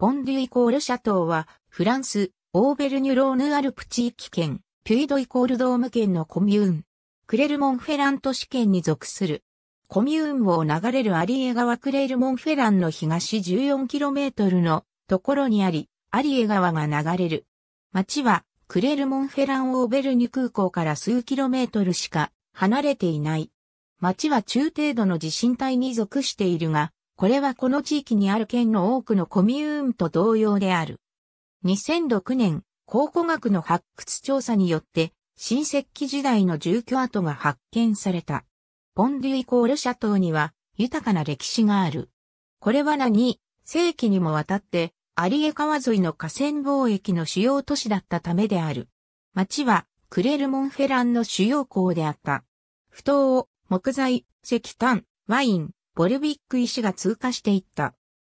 ポンデュイコールシャトーは、フランス、オーベルニュローヌアルプ地域圏、ピュイドイコールドーム圏のコミューン、クレルモンフェラン都市圏に属する。コミューンを流れるアリエ川クレルモンフェランの東 14km のところにあり、アリエ川が流れる。町はクレルモンフェランオーベルニュ空港から数キロメートルしか離れていない。町は中程度の地震帯に属しているが、これはこの地域にある県の多くのコミューンと同様である。2006年、考古学の発掘調査によって、新石器時代の住居跡が発見された。ポンデュイコール社島には豊かな歴史がある。これは何世紀にもわたって、有江川沿いの河川貿易の主要都市だったためである。町は、クレルモンフェランの主要港であった。不当を、木材、石炭、ワイン、ボルビック石が通過していった。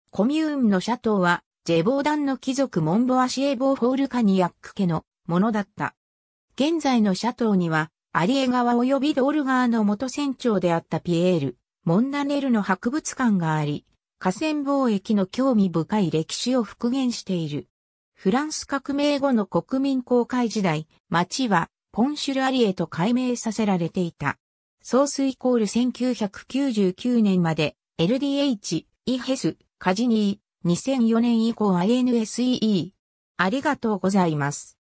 コミューンのシャトーは、ジェボーダンの貴族モンボアシエボーホールカニヤック家のものだった。現在のシャトーには、アリエ川及びドール川の元船長であったピエール、モンダネルの博物館があり、河川貿易の興味深い歴史を復元している。フランス革命後の国民公開時代、町はポンシュルアリエと改名させられていた。ソースイコール1999年まで LDH、イヘス、カジニー、2004年以降 INSEE。ありがとうございます。